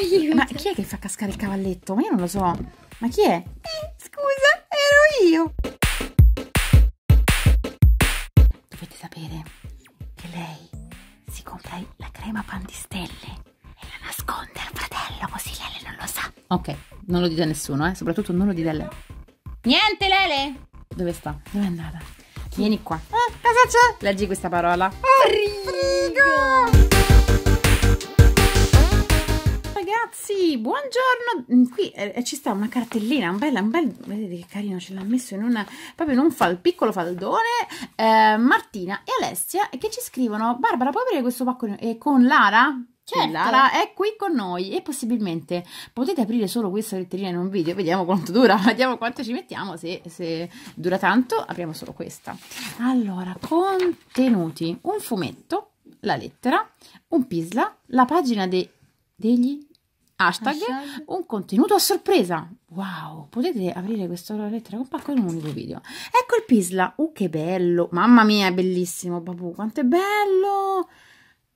aiuto. Ma chi è che fa cascare il cavalletto? Ma io non lo so. Ma chi è? Eh, scusa, ero io. Dovete sapere che lei si compra la crema pan di stelle e la nasconde al fratello, così Lele non lo sa. Ok, non lo dite a nessuno, eh? Soprattutto non lo dite a lei. Niente, Lele! Dove sta? Dove è andata? Vieni qua. Eh, cosa c'è? Leggi questa parola. Oh, frigo! frigo ragazzi, buongiorno. Mm, qui eh, eh, ci sta una cartellina, un, bella, un bel, vedete che carino, ce l'ha messo in una, proprio in un fal, piccolo faldone, eh, Martina e Alessia, che ci scrivono, Barbara puoi aprire questo pacco eh, con Lara? Certo. Lara è qui con noi e possibilmente potete aprire solo questa letterina in un video, vediamo quanto dura, vediamo quanto ci mettiamo, se, se dura tanto apriamo solo questa. Allora, contenuti, un fumetto, la lettera, un pisla, la pagina de, degli hashtag, hashtag, un contenuto a sorpresa. Wow, potete aprire questa lettera con pacco in un unico video. Ecco il Pisla. Uh, che bello. Mamma mia, è bellissimo, babù. Quanto è bello.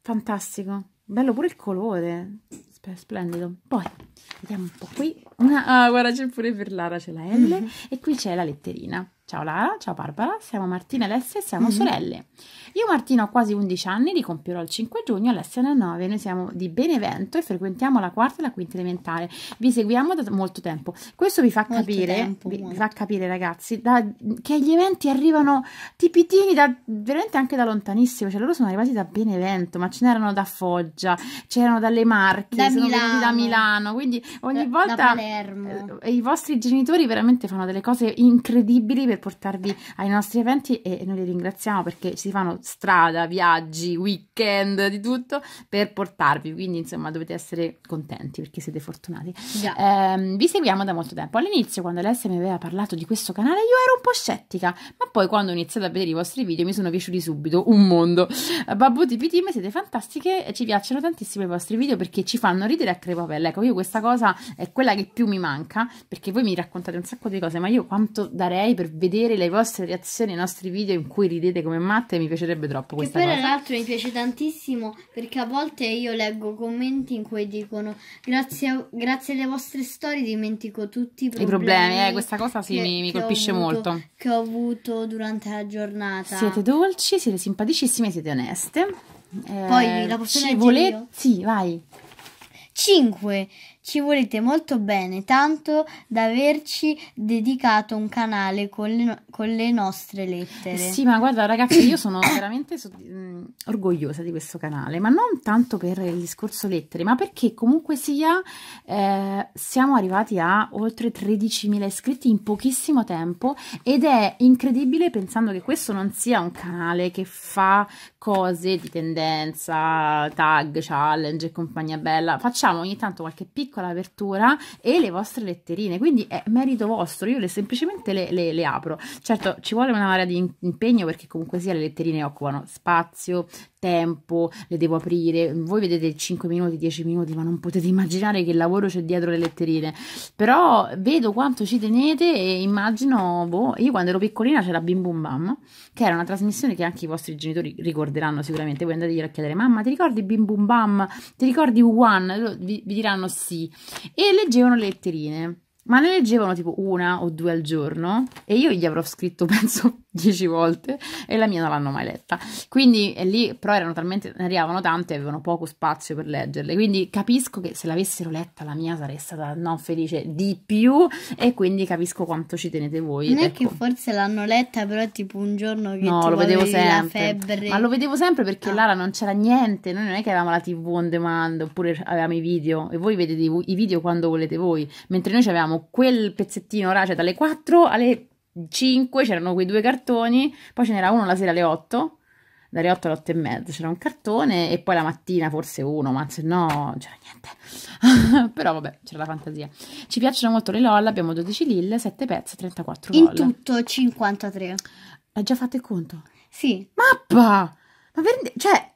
Fantastico. Bello pure il colore. Splendido. Poi, vediamo un po' qui. ah, guarda, c'è pure per Lara, c'è la L. E qui c'è la letterina. Ciao Lara, ciao Barbara, siamo Martina e Alessia e siamo mm -hmm. sorelle. Io Martina ho quasi 11 anni, li compierò il 5 giugno, Alessia ne 9. Noi siamo di Benevento e frequentiamo la quarta e la quinta elementare. Vi seguiamo da molto tempo. Questo vi fa capire, tempo, vi wow. fa capire ragazzi, da, che gli eventi arrivano tipitini da, veramente anche da lontanissimo. Cioè loro sono arrivati da Benevento, ma ce n'erano da Foggia, c'erano dalle Marche, da sono Milano. da Milano. Quindi ogni da, volta eh, i vostri genitori veramente fanno delle cose incredibili per portarvi ai nostri eventi e noi li ringraziamo perché si fanno strada, viaggi, weekend, di tutto per portarvi, quindi insomma dovete essere contenti perché siete fortunati. Yeah. Eh, vi seguiamo da molto tempo. All'inizio quando Alessia mi aveva parlato di questo canale io ero un po' scettica, ma poi quando ho iniziato a vedere i vostri video mi sono piaciuti subito, un mondo. Babbo Tipi Team, siete fantastiche, e ci piacciono tantissimo i vostri video perché ci fanno ridere a crepapelle. Ecco, io questa cosa è quella che più mi manca perché voi mi raccontate un sacco di cose, ma io quanto darei per vedere vedere le vostre reazioni ai nostri video in cui ridete come matte, mi piacerebbe troppo questa che poi, Tra l'altro mi piace tantissimo perché a volte io leggo commenti in cui dicono grazie, grazie alle vostre storie dimentico tutti i problemi. I problemi, eh, questa cosa sì, che, mi, mi colpisce avuto, molto. Che ho avuto durante la giornata. Siete dolci, siete simpaticissime, siete oneste. Eh, Poi la prossima ci volete? Sì, vai. 5. Ci volete molto bene, tanto da averci dedicato un canale con le, con le nostre lettere. Sì, ma guarda ragazzi, io sono veramente so- mm, orgogliosa di questo canale, ma non tanto per il discorso lettere, ma perché comunque sia eh, siamo arrivati a oltre 13.000 iscritti in pochissimo tempo ed è incredibile pensando che questo non sia un canale che fa cose di tendenza, tag, challenge e compagnia bella. Facciamo ogni tanto qualche piccola piccola apertura e le vostre letterine quindi è merito vostro io le semplicemente le, le, le apro certo ci vuole una marea di impegno perché comunque sia le letterine occupano spazio tempo le devo aprire voi vedete 5 minuti 10 minuti ma non potete immaginare che lavoro c'è dietro le letterine però vedo quanto ci tenete e immagino boh, io quando ero piccolina c'era Bim Bum Bam che era una trasmissione che anche i vostri genitori ricorderanno sicuramente voi andate a chiedere mamma ti ricordi Bim Bum Bam ti ricordi One vi, vi diranno sì e leggevano le letterine. Ma ne leggevano tipo una o due al giorno e io gli avrò scritto penso dieci volte e la mia non l'hanno mai letta. Quindi lì però erano talmente, ne arrivavano tante e avevano poco spazio per leggerle. Quindi capisco che se l'avessero letta la mia sarei stata non felice di più e quindi capisco quanto ci tenete voi. Non è ecco. che forse l'hanno letta però tipo un giorno che no, lo vedevo sempre. Ma lo vedevo sempre perché ah. Lara non c'era niente, noi non è che avevamo la TV on demand oppure avevamo i video e voi vedete i video quando volete voi, mentre noi avevamo quel pezzettino ora, cioè dalle 4 alle 5 c'erano quei due cartoni, poi ce n'era uno la sera alle 8, dalle 8 alle 8 e mezza c'era un cartone e poi la mattina forse uno, ma se no c'era niente. Però vabbè, c'era la fantasia. Ci piacciono molto le LOL, abbiamo 12 lille, 7 pezzi, 34 In tutto 53. Hai già fatto il conto? Sì. Mappa! Ma per... cioè,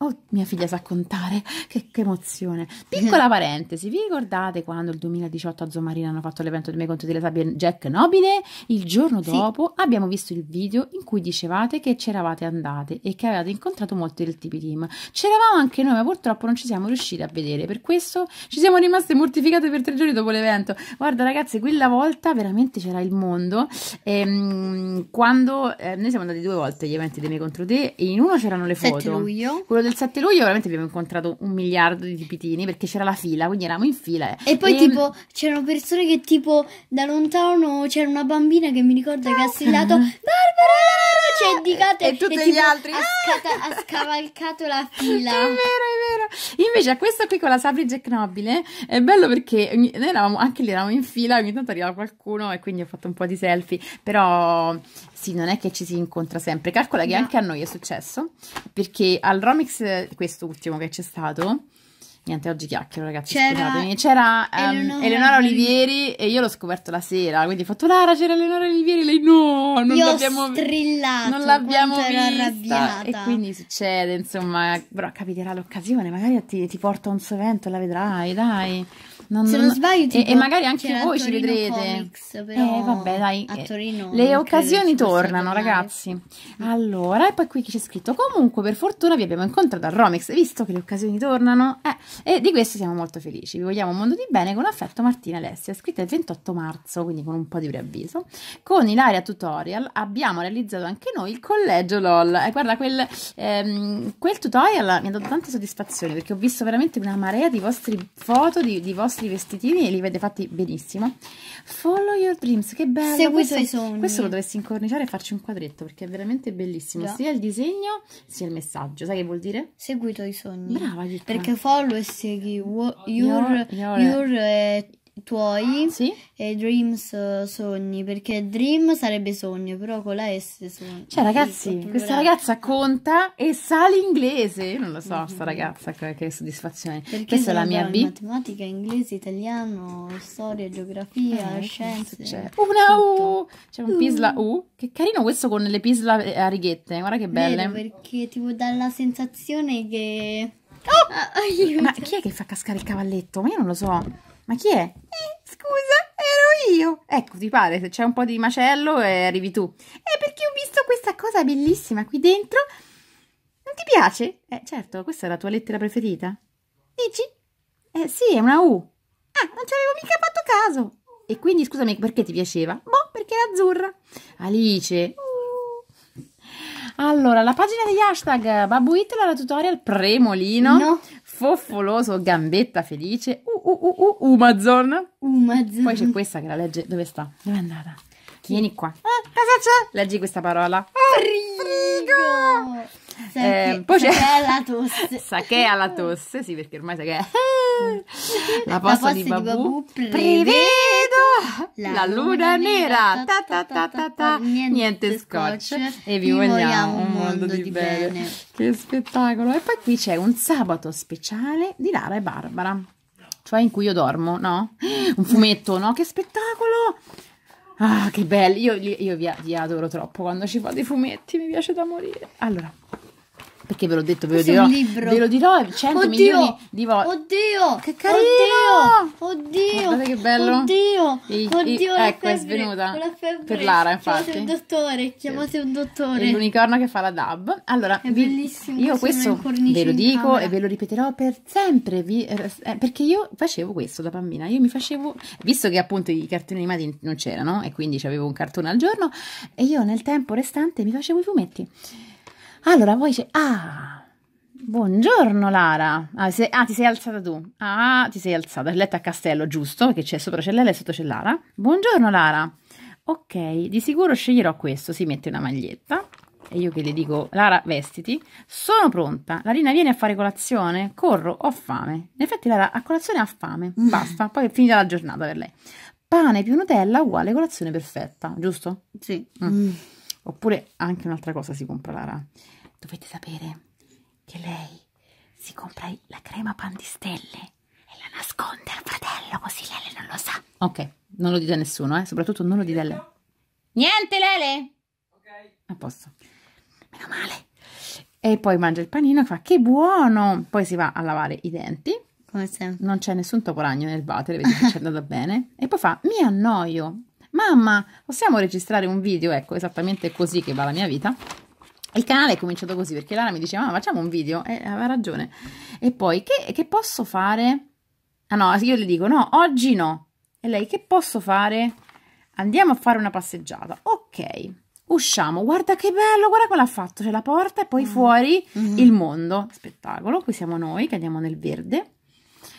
Oh, mia figlia sa contare, che, che emozione. Eh. Piccola parentesi, vi ricordate quando il 2018 a Zomarina hanno fatto l'evento dei miei conti delle sabbie Jack Nobile? Il giorno dopo sì. abbiamo visto il video in cui dicevate che c'eravate andate e che avevate incontrato molti del TP team. C'eravamo anche noi, ma purtroppo non ci siamo riusciti a vedere, per questo ci siamo rimaste mortificate per tre giorni dopo l'evento. Guarda ragazzi, quella volta veramente c'era il mondo. E, ehm, quando eh, noi siamo andati due volte agli eventi dei miei contro te e in uno c'erano le foto. 7 luglio. Quello del 7 luglio veramente abbiamo incontrato un miliardo di tipitini perché c'era la fila, quindi eravamo in fila. Eh. E poi e... tipo c'erano persone che tipo da lontano c'era una bambina che mi ricorda che ha strillato ah. Barbara! Cioè, di e, e tutti e, gli tipo, altri ha, scata- ha scavalcato la fila. È vero, è Invece a questa qui con la Sabri Jack Nobile è bello perché noi eravamo anche lì, eravamo in fila, ogni tanto arriva qualcuno e quindi ho fatto un po' di selfie, però sì, non è che ci si incontra sempre. Calcola che no. anche a noi è successo, perché al Romix, questo ultimo che c'è stato, Niente, oggi chiacchiero, ragazzi. C'era, scusatemi. c'era um, Eleonora... Olivieri e io l'ho scoperto la sera. Quindi ho fatto Lara, c'era Eleonora Olivieri. Lei no, non io l'abbiamo strillato. Non l'abbiamo vista. Arrabbiata. E quindi succede, insomma, però capiterà l'occasione. Magari ti, ti porta un suo evento e la vedrai, dai. Non, Se non sbaglio, tipo, e, e magari anche voi ci vedrete. Comics, eh, vabbè, dai. A eh, Torino. Le occasioni tornano, ragazzi. Allora, e poi qui c'è scritto: Comunque, per fortuna vi abbiamo incontrato a Romix visto che le occasioni tornano. Eh, e di questo siamo molto felici. Vi vogliamo un mondo di bene con affetto Martina Alessia, scritta il 28 marzo, quindi con un po' di preavviso. Con Ilaria Tutorial abbiamo realizzato anche noi il collegio LOL. E eh, guarda, quel, ehm, quel tutorial mi ha dato tante soddisfazioni perché ho visto veramente una marea di vostre foto, di, di vostri vostri vestitini e li avete fatti benissimo. Follow your dreams, che bello! Segui i sogni. Questo lo dovresti incorniciare e farci un quadretto perché è veramente bellissimo. Già. Sia il disegno sia il messaggio. Sai che vuol dire? Seguito i sogni. Brava, Gitta. Perché follow e segui your, your, your, your eh, tuoi sì? e dreams eh, sogni, perché dream sarebbe sogno, però con la S sono Cioè ragazzi, questa ragazza conta e sa l'inglese, non lo so, mm -hmm. sta mhm. ragazza che soddisfazione. Perché questa è la mia B. Matematica, inglese, italiano, storia, geografia, eh, scienze. C'è una U, c'è un pisla U, che carino questo con le pisla eh, a righette, guarda che belle. Vero, perché tipo dà la sensazione che... Oh! Ah, Ma chi è che fa cascare il cavalletto? Ma io non lo so. Ma chi è? Eh, scusa, ero io. Ecco, ti pare, se c'è un po' di macello eh, arrivi tu. Eh, perché ho visto questa cosa bellissima qui dentro. Non ti piace? Eh, certo, questa è la tua lettera preferita. Dici? Eh, sì, è una U. Ah, non ci avevo mica fatto caso. E quindi, scusami, perché ti piaceva? Boh, perché era azzurra. Alice, allora, la pagina degli hashtag Babbo Italo alla tutorial Premolino. No. Foffoloso, gambetta felice. Uh, uh, uh, uh, Umazon. Umazon. Poi c'è questa che la legge. Dove sta? Dove è andata? Chi? Vieni qua. Eh, cosa c'è? Leggi questa parola. Ah, frigo. Frigo. Senti, eh, poi c'è alla tosse. è alla tosse, sì, perché ormai sa che è la posta di Babbo Di la, la luna, luna nera, ta ta ta ta ta, niente, niente scotch e vi vogliamo un mondo di, di bene. bene. Che spettacolo! E poi qui c'è un sabato speciale di Lara e Barbara, cioè in cui io dormo, no? Un fumetto, no? Che spettacolo! Ah, che bello! Io, io vi, vi adoro troppo quando ci fa dei fumetti, mi piace da morire. Allora, perché ve l'ho detto, ve lo dirò. Ve lo dirò 100 oddio, milioni di volte. Oddio! Che carino! Oddio! Guardate che bello! Oddio! E, oddio! E, ecco, febbre, è svenuta. Per Lara, infatti. Chiamate un dottore, chiamate un dottore. È l'unicorno che fa la dab. Allora, è vi, bellissimo. Io questo ve lo dico e ve lo ripeterò per sempre. Vi, eh, eh, perché io facevo questo da bambina. Io mi facevo. Visto che appunto i cartoni animati non c'erano, e quindi avevo un cartone al giorno, e io nel tempo restante mi facevo i fumetti allora poi c'è... Ah, buongiorno Lara. Ah, sei, ah, ti sei alzata tu. Ah, ti sei alzata. Il letto a castello, giusto? Perché c'è sopra c'è Lela e sotto c'è Lara. Buongiorno Lara. Ok, di sicuro sceglierò questo. Si mette una maglietta. E io che le dico, Lara, vestiti. Sono pronta. Larina vieni a fare colazione? Corro, ho fame. In effetti Lara a colazione ha fame. Mm. Basta, poi è finita la giornata per lei. Pane più Nutella uguale colazione perfetta, giusto? Sì. Mm. mm. Oppure anche un'altra cosa si compra Lara dovete sapere che lei si compra la crema pan di stelle e la nasconde al fratello così Lele non lo sa. Ok, non lo dite a nessuno, eh? soprattutto non lo dite a lei. Niente Lele! Ok. A posto. Meno male. E poi mangia il panino e fa che buono! Poi si va a lavare i denti. Come sempre. Non c'è nessun topolagno nel vatere, vedi che c'è andata bene. E poi fa mi annoio. Mamma, possiamo registrare un video? Ecco, esattamente così che va la mia vita. Il canale è cominciato così perché Lara mi diceva: Ma facciamo un video? E eh, aveva ragione. E poi, che, che, posso fare? Ah no, io le dico: No, oggi no. E lei: Che posso fare? Andiamo a fare una passeggiata. Ok, usciamo. Guarda che bello, guarda come l'ha fatto. C'è la porta e poi mm. fuori mm. il mondo. Spettacolo. Qui siamo noi che andiamo nel verde.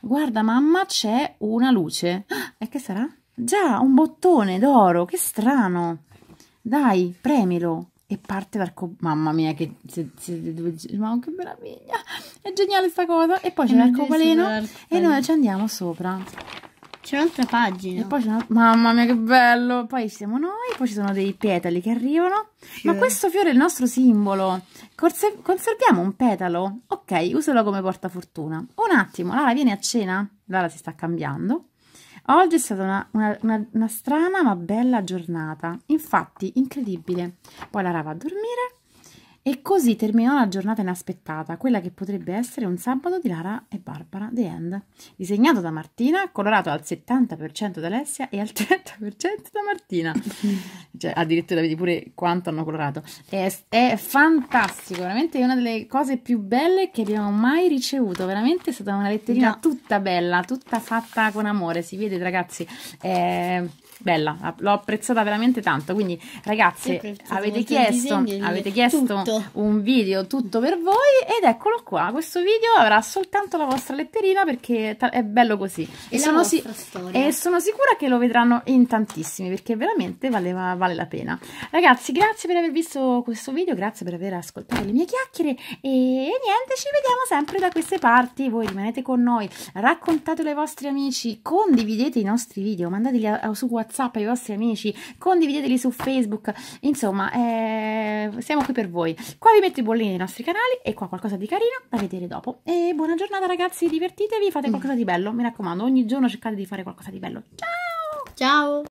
Guarda, mamma, c'è una luce. Ah, e che sarà? Già, un bottone d'oro. Che strano. Dai, premilo e parte dal mamma mia che se, se, ma che meraviglia è geniale sta cosa e poi c'è un l'arcobaleno e noi ci andiamo sopra c'è un'altra pagina e poi c'è una... mamma mia che bello poi siamo noi poi ci sono dei petali che arrivano fiore. ma questo fiore è il nostro simbolo Corse... conserviamo un petalo ok usalo come portafortuna un attimo Lara vieni a cena Lara si sta cambiando Oggi è stata una, una, una, una strana ma bella giornata, infatti incredibile. Poi la Rava a dormire e così terminò la giornata inaspettata, quella che potrebbe essere un sabato di Lara e Barbara, The End, disegnato da Martina, colorato al 70% da Alessia e al 30% da Martina. cioè, addirittura vedi pure quanto hanno colorato. È, è fantastico, veramente è una delle cose più belle che abbiamo mai ricevuto, veramente è stata una letterina no. tutta bella, tutta fatta con amore, si vede ragazzi. Eh bella, l'ho apprezzata veramente tanto. Quindi, ragazzi avete chiesto, avete chiesto tutto. un video tutto per voi ed eccolo qua. Questo video avrà soltanto la vostra letterina perché è bello così. E, e, sono, si e sono, sicura che lo vedranno in tantissimi perché veramente valeva, vale la pena. Ragazzi, grazie per aver visto questo video, grazie per aver ascoltato le mie chiacchiere e niente, ci vediamo sempre da queste parti. Voi rimanete con noi, raccontatelo ai vostri amici, condividete i nostri video, mandateli a, a, su WhatsApp whatsapp ai vostri amici condivideteli su facebook insomma eh, siamo qui per voi qua vi metto i bollini dei nostri canali e qua qualcosa di carino da vedere dopo e buona giornata ragazzi divertitevi fate qualcosa di bello mi raccomando ogni giorno cercate di fare qualcosa di bello ciao ciao